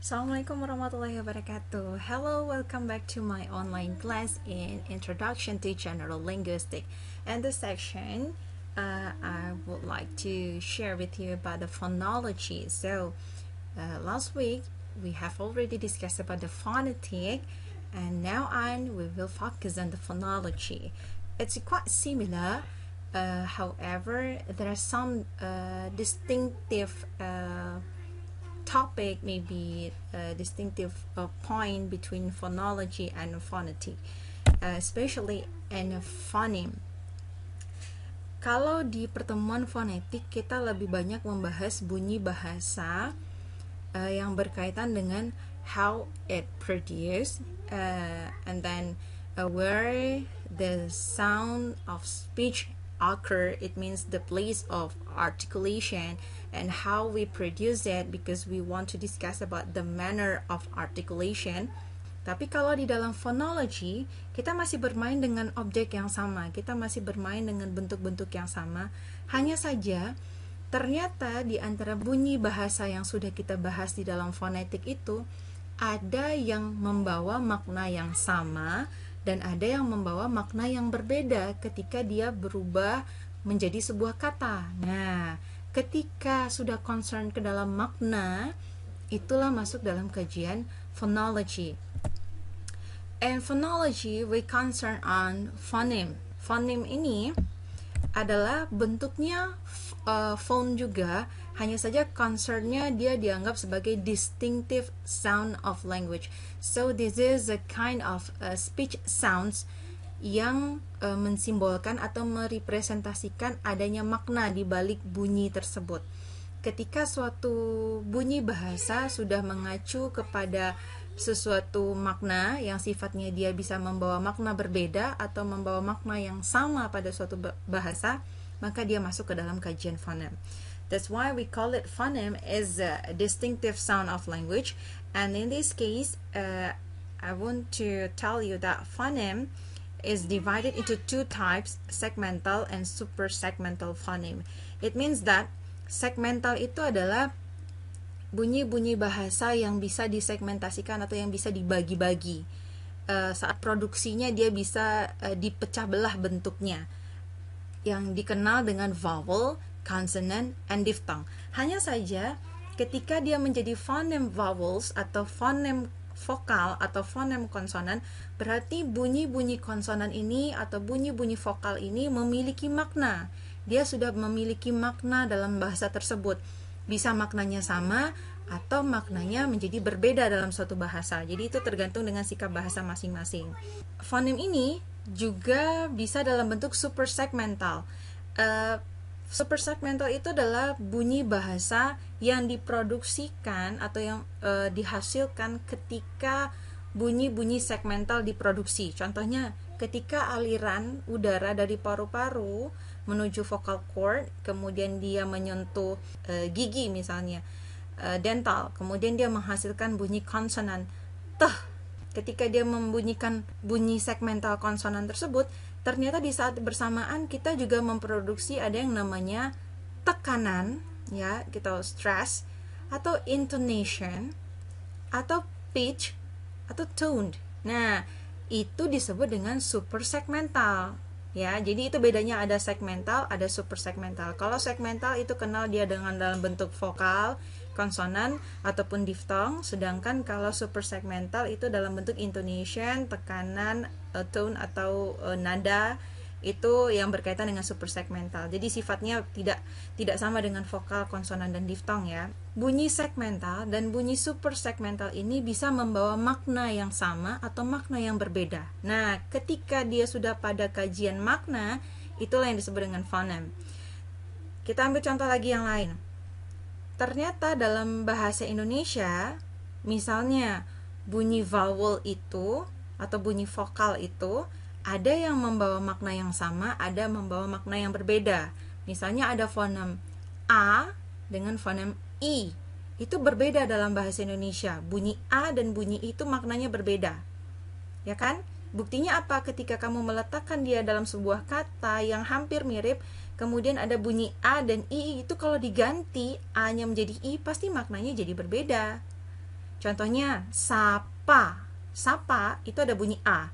Assalamualaikum warahmatullahi wabarakatuh. Hello, welcome back to my online class in Introduction to General Linguistics. In this section, uh, I would like to share with you about the phonology. So, uh, last week we have already discussed about the phonetic, and now on we will focus on the phonology. It's quite similar. Uh, however, there are some uh, distinctive uh, topic may be a uh, distinctive uh, point between phonology and phonetic, uh, especially and phoneme. Kalau di pertemuan fonetik kita lebih banyak membahas bunyi bahasa uh, yang berkaitan dengan how it produced uh, and then uh, where the sound of speech occur it means the place of articulation and how we produce it because we want to discuss about the manner of articulation tapi kalau di dalam phonology kita masih bermain dengan objek yang sama kita masih bermain dengan bentuk-bentuk yang sama hanya saja ternyata di antara bunyi bahasa yang sudah kita bahas di dalam fonetik itu ada yang membawa makna yang sama dan ada yang membawa makna yang berbeda ketika dia berubah menjadi sebuah kata. Nah, ketika sudah concern ke dalam makna, itulah masuk dalam kajian phonology. And phonology we concern on phoneme. Phoneme ini adalah bentuknya uh, phone juga hanya saja concernnya dia dianggap sebagai distinctive sound of language. So this is a kind of uh, speech sounds yang uh, mensimbolkan atau merepresentasikan adanya makna di balik bunyi tersebut. Ketika suatu bunyi bahasa sudah mengacu kepada sesuatu makna yang sifatnya dia bisa membawa makna berbeda atau membawa makna yang sama pada suatu bahasa, maka dia masuk ke dalam kajian fonem. That's why we call it phoneme is a distinctive sound of language. And in this case, uh, I want to tell you that phoneme is divided into two types, segmental and supersegmental phoneme. It means that segmental itu adalah bunyi-bunyi bahasa yang bisa disegmentasikan atau yang bisa dibagi-bagi. Uh, saat produksinya dia bisa uh, dipecah belah bentuknya. Yang dikenal dengan vowel consonant, and diphthong. Hanya saja ketika dia menjadi phoneme vowels atau phoneme vokal atau fonem konsonan berarti bunyi-bunyi konsonan ini atau bunyi-bunyi vokal ini memiliki makna. Dia sudah memiliki makna dalam bahasa tersebut. Bisa maknanya sama atau maknanya menjadi berbeda dalam suatu bahasa. Jadi itu tergantung dengan sikap bahasa masing-masing. Fonem ini juga bisa dalam bentuk super segmental. Uh, Super segmental itu adalah bunyi bahasa yang diproduksikan atau yang e, dihasilkan ketika bunyi-bunyi segmental diproduksi. Contohnya, ketika aliran udara dari paru-paru menuju vocal cord, kemudian dia menyentuh e, gigi misalnya, e, dental, kemudian dia menghasilkan bunyi konsonan. Teh. Ketika dia membunyikan bunyi segmental konsonan tersebut, ternyata di saat bersamaan kita juga memproduksi ada yang namanya tekanan ya kita gitu, stress atau intonation atau pitch atau tone. Nah, itu disebut dengan super segmental. Ya, jadi itu bedanya ada segmental, ada super segmental. Kalau segmental itu kenal dia dengan dalam bentuk vokal, konsonan ataupun diftong, sedangkan kalau super segmental itu dalam bentuk intonation, tekanan uh, tone atau uh, nada itu yang berkaitan dengan super segmental. Jadi sifatnya tidak tidak sama dengan vokal, konsonan dan diftong ya. Bunyi segmental dan bunyi super segmental ini bisa membawa makna yang sama atau makna yang berbeda. Nah, ketika dia sudah pada kajian makna, itulah yang disebut dengan fonem. Kita ambil contoh lagi yang lain. Ternyata dalam bahasa Indonesia, misalnya bunyi vowel itu atau bunyi vokal itu ada yang membawa makna yang sama, ada membawa makna yang berbeda. Misalnya ada fonem A dengan fonem I. Itu berbeda dalam bahasa Indonesia. Bunyi A dan bunyi I itu maknanya berbeda. Ya kan? Buktinya apa? Ketika kamu meletakkan dia dalam sebuah kata yang hampir mirip, kemudian ada bunyi A dan I itu kalau diganti A-nya menjadi I pasti maknanya jadi berbeda. Contohnya sapa sapa itu ada bunyi a.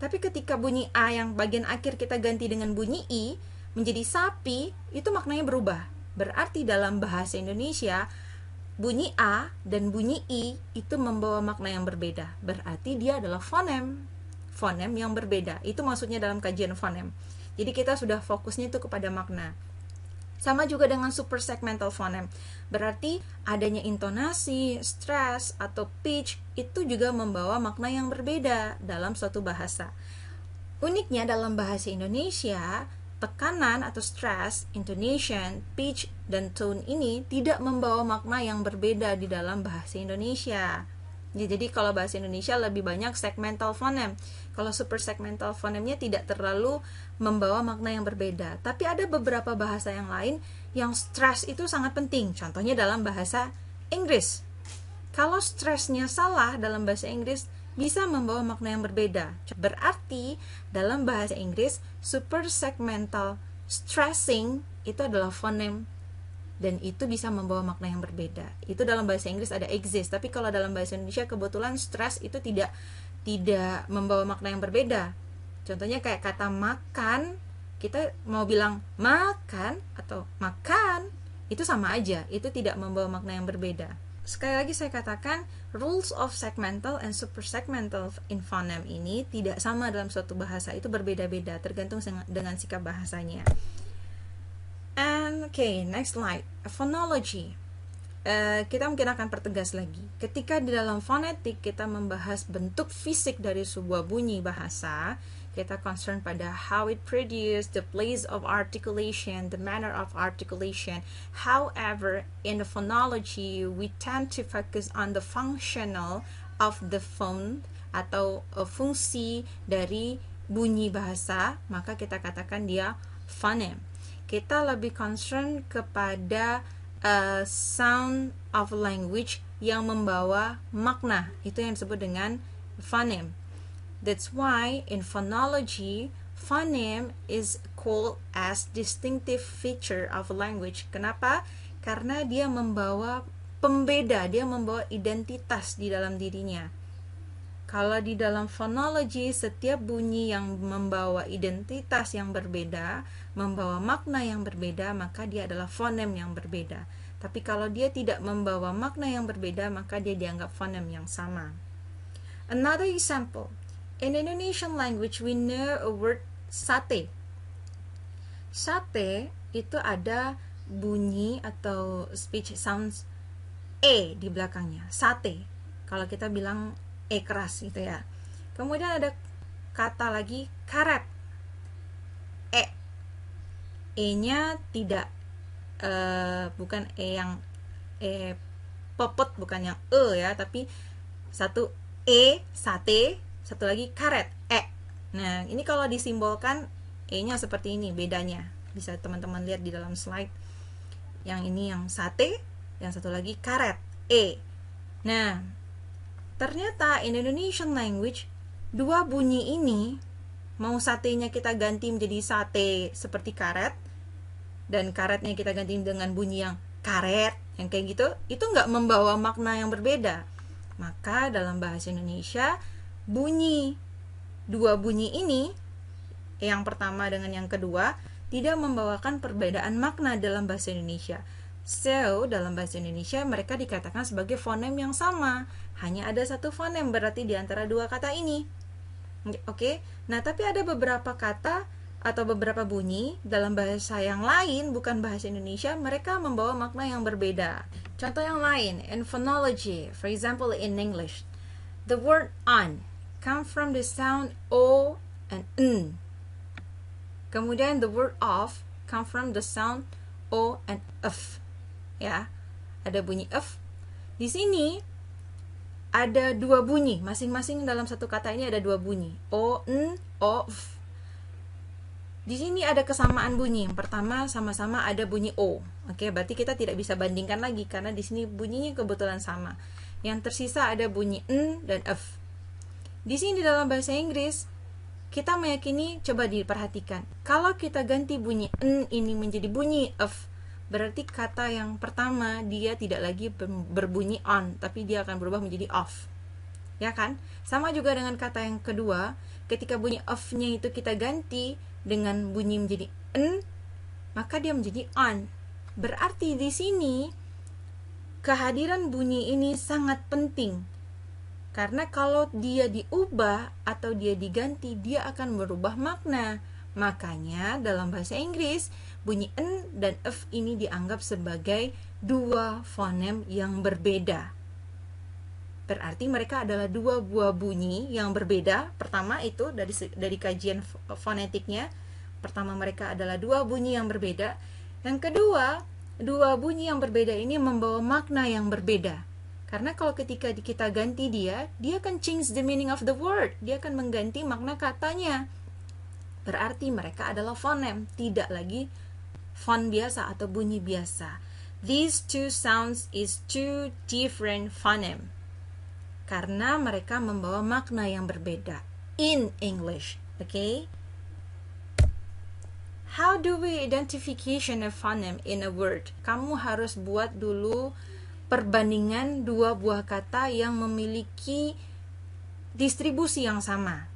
Tapi ketika bunyi a yang bagian akhir kita ganti dengan bunyi i menjadi sapi, itu maknanya berubah. Berarti dalam bahasa Indonesia bunyi a dan bunyi i itu membawa makna yang berbeda. Berarti dia adalah fonem. Fonem yang berbeda. Itu maksudnya dalam kajian fonem. Jadi kita sudah fokusnya itu kepada makna. Sama juga dengan super segmental phoneme. Berarti adanya intonasi, stress, atau pitch itu juga membawa makna yang berbeda dalam suatu bahasa. Uniknya dalam bahasa Indonesia, tekanan atau stress, intonation, pitch, dan tone ini tidak membawa makna yang berbeda di dalam bahasa Indonesia. Ya, jadi kalau bahasa Indonesia lebih banyak segmental phoneme kalau super segmental fonemnya tidak terlalu membawa makna yang berbeda, tapi ada beberapa bahasa yang lain yang stress itu sangat penting. Contohnya dalam bahasa Inggris. Kalau stressnya salah dalam bahasa Inggris, bisa membawa makna yang berbeda. Berarti dalam bahasa Inggris super segmental stressing itu adalah fonem dan itu bisa membawa makna yang berbeda. Itu dalam bahasa Inggris ada exist, tapi kalau dalam bahasa Indonesia kebetulan stress itu tidak tidak membawa makna yang berbeda. Contohnya kayak kata makan, kita mau bilang makan atau makan, itu sama aja, itu tidak membawa makna yang berbeda. Sekali lagi saya katakan, rules of segmental and super segmental in phoneme ini tidak sama dalam suatu bahasa, itu berbeda-beda tergantung dengan sikap bahasanya. And okay, next slide, phonology. Eh, kita mungkin akan pertegas lagi. Ketika di dalam fonetik kita membahas bentuk fisik dari sebuah bunyi bahasa, kita concern pada how it produced, the place of articulation, the manner of articulation. However, in the phonology, we tend to focus on the functional of the phone atau eh, fungsi dari bunyi bahasa, maka kita katakan dia phonem. Kita lebih concern kepada a eh, sound of language yang membawa makna. Itu yang disebut dengan phoneme. That's why in phonology, phoneme is called as distinctive feature of language. Kenapa? Karena dia membawa pembeda, dia membawa identitas di dalam dirinya. Kalau di dalam fonologi setiap bunyi yang membawa identitas yang berbeda, membawa makna yang berbeda, maka dia adalah fonem yang berbeda. Tapi kalau dia tidak membawa makna yang berbeda, maka dia dianggap fonem yang sama. Another example, in Indonesian language we know a word sate. Sate itu ada bunyi atau speech sounds e di belakangnya, sate. Kalau kita bilang E keras gitu ya. Kemudian ada kata lagi karet. E. E-nya tidak e, bukan E yang E popot bukan yang E ya, tapi satu E sate, satu lagi karet E. Nah, ini kalau disimbolkan E-nya seperti ini bedanya. Bisa teman-teman lihat di dalam slide. Yang ini yang sate, yang satu lagi karet E. Nah, Ternyata in Indonesian language dua bunyi ini mau satenya kita ganti menjadi sate seperti karet dan karetnya kita ganti dengan bunyi yang karet yang kayak gitu itu nggak membawa makna yang berbeda maka dalam bahasa Indonesia bunyi dua bunyi ini yang pertama dengan yang kedua tidak membawakan perbedaan makna dalam bahasa Indonesia So, dalam bahasa Indonesia mereka dikatakan sebagai fonem yang sama. Hanya ada satu fonem berarti di antara dua kata ini. Oke. Okay? Nah, tapi ada beberapa kata atau beberapa bunyi dalam bahasa yang lain bukan bahasa Indonesia, mereka membawa makna yang berbeda. Contoh yang lain, in phonology, for example in English, the word on come from the sound o and n. Kemudian the word off come from the sound o and f ya. Ada bunyi f. Di sini ada dua bunyi, masing-masing dalam satu kata ini ada dua bunyi. O, n, o, f. Di sini ada kesamaan bunyi. Yang pertama sama-sama ada bunyi o. Oke, berarti kita tidak bisa bandingkan lagi karena di sini bunyinya kebetulan sama. Yang tersisa ada bunyi n dan f. Di sini dalam bahasa Inggris kita meyakini coba diperhatikan. Kalau kita ganti bunyi n ini menjadi bunyi f, berarti kata yang pertama dia tidak lagi berbunyi on, tapi dia akan berubah menjadi off. Ya kan? Sama juga dengan kata yang kedua, ketika bunyi off-nya itu kita ganti dengan bunyi menjadi n maka dia menjadi on. Berarti di sini kehadiran bunyi ini sangat penting. Karena kalau dia diubah atau dia diganti, dia akan berubah makna Makanya dalam bahasa Inggris, bunyi N dan F ini dianggap sebagai dua fonem yang berbeda. Berarti mereka adalah dua buah bunyi yang berbeda. Pertama itu dari dari kajian fonetiknya, pertama mereka adalah dua bunyi yang berbeda. Yang kedua, dua bunyi yang berbeda ini membawa makna yang berbeda. Karena kalau ketika kita ganti dia, dia akan change the meaning of the word. Dia akan mengganti makna katanya berarti mereka adalah fonem, tidak lagi fon biasa atau bunyi biasa. These two sounds is two different phonem. Karena mereka membawa makna yang berbeda in English, okay? How do we identification a phoneme in a word? Kamu harus buat dulu perbandingan dua buah kata yang memiliki distribusi yang sama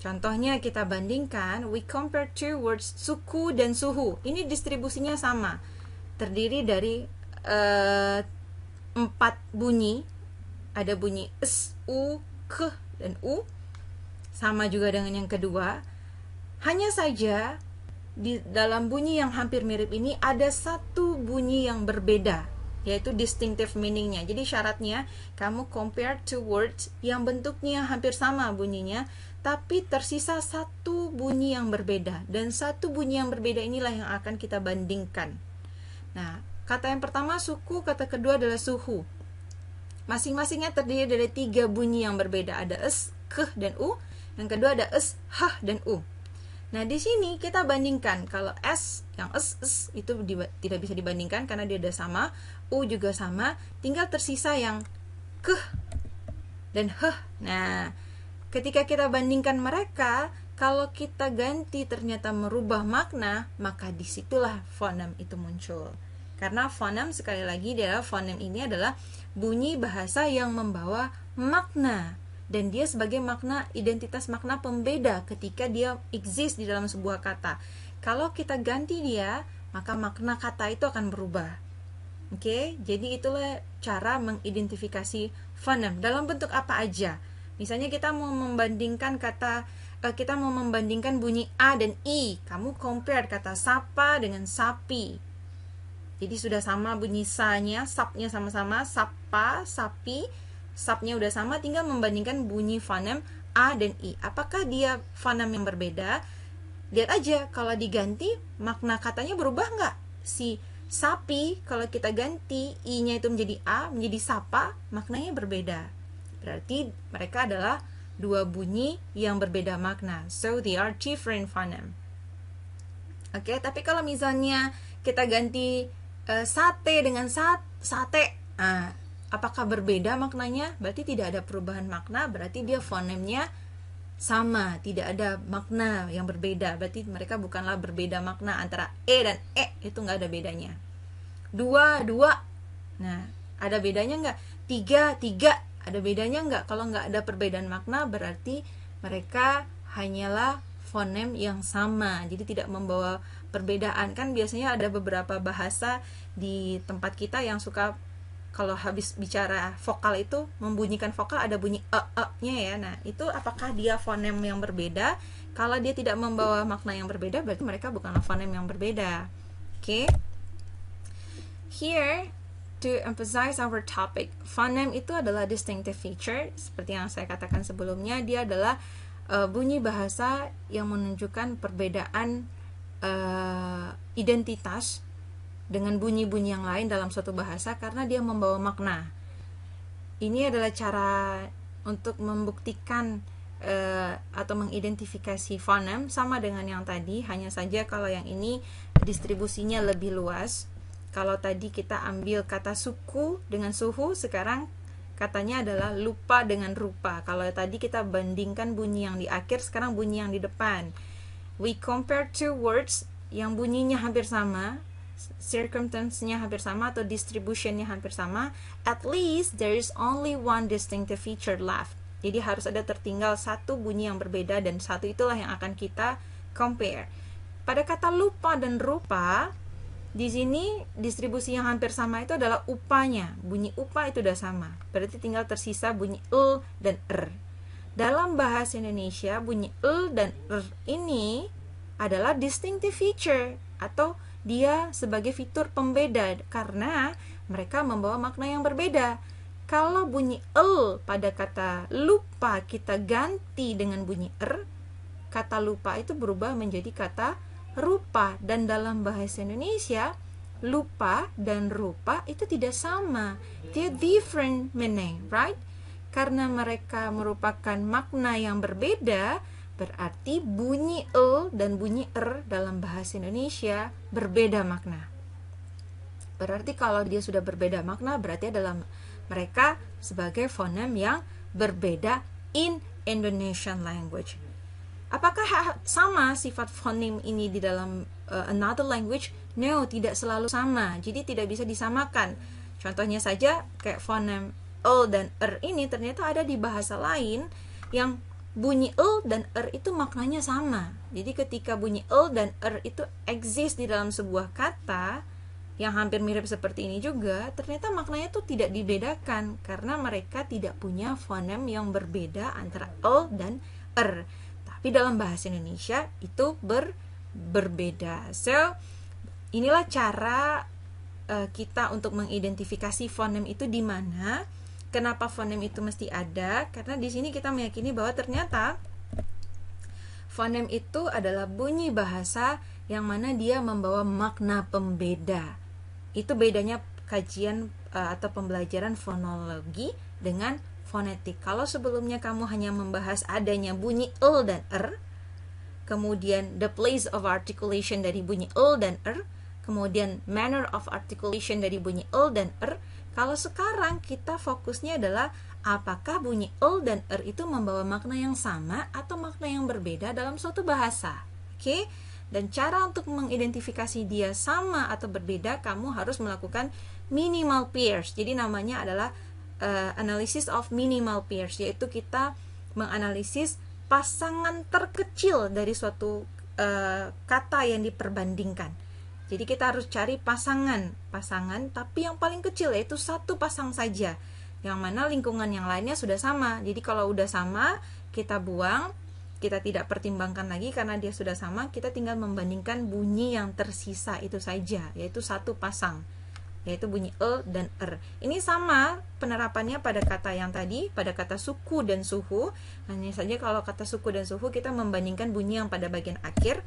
Contohnya kita bandingkan, we compare two words suku dan suhu. Ini distribusinya sama, terdiri dari uh, empat bunyi. Ada bunyi s, u, k, dan u. Sama juga dengan yang kedua. Hanya saja di dalam bunyi yang hampir mirip ini ada satu bunyi yang berbeda, yaitu distinctive meaningnya. Jadi syaratnya kamu compare two words yang bentuknya hampir sama bunyinya tapi tersisa satu bunyi yang berbeda dan satu bunyi yang berbeda inilah yang akan kita bandingkan. Nah, kata yang pertama suku, kata kedua adalah suhu. Masing-masingnya terdiri dari tiga bunyi yang berbeda, ada es, keh, dan u. Yang kedua ada es, ha dan u. Nah, di sini kita bandingkan kalau s yang es, es itu tidak bisa dibandingkan karena dia ada sama, u juga sama, tinggal tersisa yang keh dan h. Nah, Ketika kita bandingkan mereka, kalau kita ganti ternyata merubah makna, maka disitulah fonem itu muncul. Karena fonem sekali lagi adalah fonem ini adalah bunyi bahasa yang membawa makna dan dia sebagai makna identitas makna pembeda ketika dia exist di dalam sebuah kata. Kalau kita ganti dia, maka makna kata itu akan berubah. Oke, okay? jadi itulah cara mengidentifikasi fonem dalam bentuk apa aja. Misalnya kita mau membandingkan kata eh, kita mau membandingkan bunyi a dan i. Kamu compare kata sapa dengan sapi. Jadi sudah sama bunyi sanya, sapnya sama-sama, sapa, sapi, sapnya udah sama, tinggal membandingkan bunyi fonem a dan i. Apakah dia fonem yang berbeda? Lihat aja, kalau diganti makna katanya berubah nggak? Si sapi kalau kita ganti i-nya itu menjadi a menjadi sapa maknanya berbeda Berarti mereka adalah dua bunyi yang berbeda makna. So they are different phonemes Oke, okay, tapi kalau misalnya kita ganti uh, sate dengan sat sate, uh, apakah berbeda maknanya? Berarti tidak ada perubahan makna, berarti dia fonemnya sama, tidak ada makna yang berbeda. Berarti mereka bukanlah berbeda makna antara e dan e itu nggak ada bedanya. Dua dua, nah ada bedanya nggak? Tiga tiga ada bedanya nggak? Kalau nggak ada perbedaan makna berarti mereka hanyalah fonem yang sama jadi tidak membawa perbedaan kan biasanya ada beberapa bahasa di tempat kita yang suka kalau habis bicara vokal itu membunyikan vokal ada bunyi e e nya ya nah itu apakah dia fonem yang berbeda kalau dia tidak membawa makna yang berbeda berarti mereka bukanlah fonem yang berbeda oke okay? here to emphasize our topic. phoneme itu adalah distinctive feature, seperti yang saya katakan sebelumnya, dia adalah uh, bunyi bahasa yang menunjukkan perbedaan uh, identitas dengan bunyi-bunyi yang lain dalam suatu bahasa karena dia membawa makna. Ini adalah cara untuk membuktikan uh, atau mengidentifikasi fonem sama dengan yang tadi, hanya saja kalau yang ini distribusinya lebih luas kalau tadi kita ambil kata suku dengan suhu, sekarang katanya adalah lupa dengan rupa. Kalau tadi kita bandingkan bunyi yang di akhir, sekarang bunyi yang di depan. We compare two words yang bunyinya hampir sama, circumstance-nya hampir sama atau distribution-nya hampir sama. At least there is only one distinctive feature left. Jadi harus ada tertinggal satu bunyi yang berbeda dan satu itulah yang akan kita compare. Pada kata lupa dan rupa, di sini distribusi yang hampir sama itu adalah upanya Bunyi upa itu sudah sama. Berarti tinggal tersisa bunyi l dan r. Er. Dalam bahasa Indonesia, bunyi l dan r er ini adalah distinctive feature atau dia sebagai fitur pembeda karena mereka membawa makna yang berbeda. Kalau bunyi l pada kata lupa kita ganti dengan bunyi r, er, kata lupa itu berubah menjadi kata rupa dan dalam bahasa Indonesia lupa dan rupa itu tidak sama dia different meaning right karena mereka merupakan makna yang berbeda berarti bunyi e dan bunyi er dalam bahasa Indonesia berbeda makna berarti kalau dia sudah berbeda makna berarti dalam mereka sebagai fonem yang berbeda in Indonesian language Apakah sama sifat fonim ini di dalam uh, another language? No, tidak selalu sama. Jadi tidak bisa disamakan. Contohnya saja kayak fonem l dan r er ini ternyata ada di bahasa lain yang bunyi l dan r er itu maknanya sama. Jadi ketika bunyi l dan r er itu exist di dalam sebuah kata yang hampir mirip seperti ini juga, ternyata maknanya itu tidak dibedakan karena mereka tidak punya fonem yang berbeda antara l dan r di dalam bahasa Indonesia itu ber, berbeda so inilah cara uh, kita untuk mengidentifikasi fonem itu di mana kenapa fonem itu mesti ada karena di sini kita meyakini bahwa ternyata fonem itu adalah bunyi bahasa yang mana dia membawa makna pembeda itu bedanya kajian eh, atau pembelajaran fonologi dengan fonetik. Kalau sebelumnya kamu hanya membahas adanya bunyi l dan r, kemudian the place of articulation dari bunyi l dan r, kemudian manner of articulation dari bunyi l dan r. Kalau sekarang kita fokusnya adalah apakah bunyi l dan r itu membawa makna yang sama atau makna yang berbeda dalam suatu bahasa. Oke? Okay? Dan cara untuk mengidentifikasi dia sama atau berbeda, kamu harus melakukan minimal pairs. Jadi namanya adalah uh, eh, analysis of minimal pairs yaitu kita menganalisis pasangan terkecil dari suatu uh, kata yang diperbandingkan. Jadi kita harus cari pasangan, pasangan tapi yang paling kecil yaitu satu pasang saja. Yang mana lingkungan yang lainnya sudah sama. Jadi kalau udah sama, kita buang, kita tidak pertimbangkan lagi karena dia sudah sama, kita tinggal membandingkan bunyi yang tersisa itu saja, yaitu satu pasang yaitu bunyi e dan er. Ini sama penerapannya pada kata yang tadi, pada kata suku dan suhu. Hanya saja kalau kata suku dan suhu kita membandingkan bunyi yang pada bagian akhir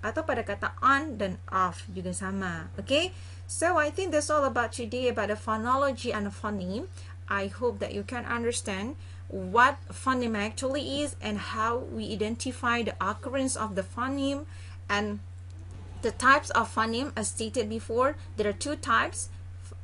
atau pada kata on dan off juga sama. Oke. Okay? So I think that's all about today about the phonology and the phoneme. I hope that you can understand what phoneme actually is and how we identify the occurrence of the phoneme and The types of phoneme, as stated before, there are two types,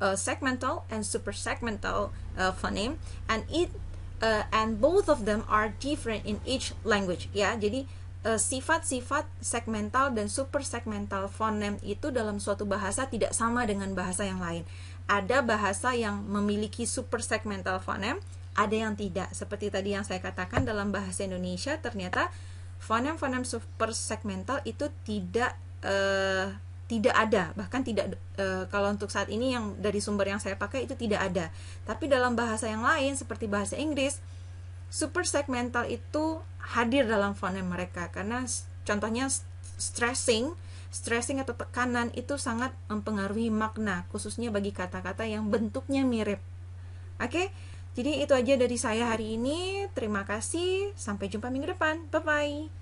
uh, segmental and supersegmental uh, phoneme, and it uh, and both of them are different in each language. Ya, jadi uh, sifat-sifat uh, segmental dan supersegmental phoneme itu dalam suatu bahasa tidak sama dengan bahasa yang lain. Ada bahasa yang memiliki supersegmental phoneme, ada yang tidak. Seperti tadi yang saya katakan dalam bahasa Indonesia ternyata fonem-fonem supersegmental itu tidak uh, tidak ada bahkan tidak e, kalau untuk saat ini yang dari sumber yang saya pakai itu tidak ada tapi dalam bahasa yang lain seperti bahasa Inggris super segmental itu hadir dalam fonem mereka karena contohnya stressing stressing atau tekanan itu sangat mempengaruhi makna khususnya bagi kata-kata yang bentuknya mirip oke okay? jadi itu aja dari saya hari ini terima kasih sampai jumpa minggu depan bye bye